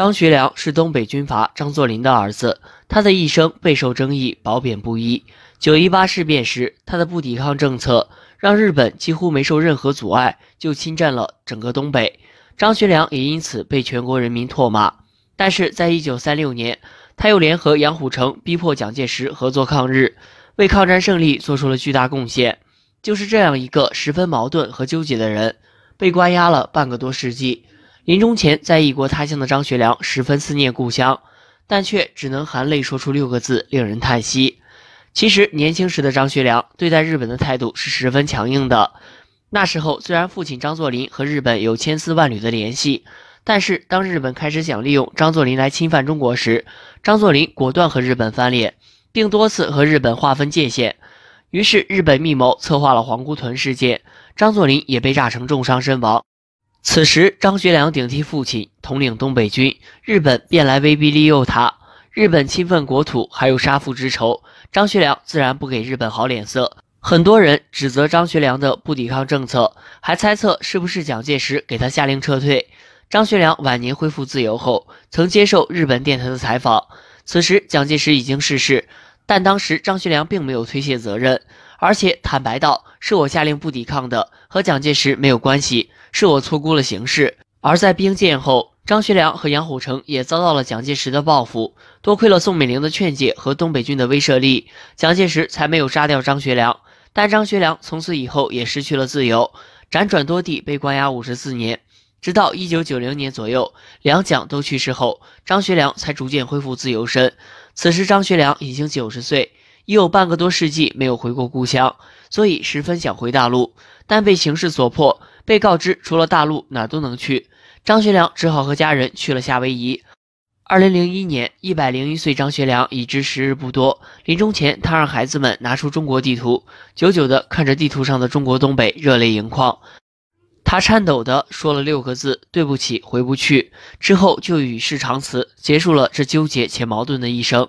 张学良是东北军阀张作霖的儿子，他的一生备受争议，褒贬不一。九一八事变时，他的不抵抗政策让日本几乎没受任何阻碍就侵占了整个东北，张学良也因此被全国人民唾骂。但是在一九三六年，他又联合杨虎城逼迫蒋介石合作抗日，为抗战胜利做出了巨大贡献。就是这样一个十分矛盾和纠结的人，被关押了半个多世纪。临终前，在异国他乡的张学良十分思念故乡，但却只能含泪说出六个字，令人叹息。其实，年轻时的张学良对待日本的态度是十分强硬的。那时候，虽然父亲张作霖和日本有千丝万缕的联系，但是当日本开始想利用张作霖来侵犯中国时，张作霖果断和日本翻脸，并多次和日本划分界限。于是，日本密谋策划了皇姑屯事件，张作霖也被炸成重伤身亡。此时，张学良顶替父亲统领东北军，日本便来威逼利诱他。日本侵犯国土，还有杀父之仇，张学良自然不给日本好脸色。很多人指责张学良的不抵抗政策，还猜测是不是蒋介石给他下令撤退。张学良晚年恢复自由后，曾接受日本电台的采访。此时，蒋介石已经逝世，但当时张学良并没有推卸责任，而且坦白道：“是我下令不抵抗的，和蒋介石没有关系。”是我错估了形势，而在兵谏后，张学良和杨虎城也遭到了蒋介石的报复。多亏了宋美龄的劝解和东北军的威慑力，蒋介石才没有杀掉张学良。但张学良从此以后也失去了自由，辗转多地被关押五十四年，直到一九九零年左右，两蒋都去世后，张学良才逐渐恢复自由身。此时张学良已经九十岁，已有半个多世纪没有回过故乡，所以十分想回大陆，但被形势所迫。被告知除了大陆哪都能去，张学良只好和家人去了夏威夷。二零零一年，一百零一岁张学良已知时日不多，临终前他让孩子们拿出中国地图，久久地看着地图上的中国东北，热泪盈眶。他颤抖地说了六个字：“对不起，回不去。”之后就与世长辞，结束了这纠结且矛盾的一生。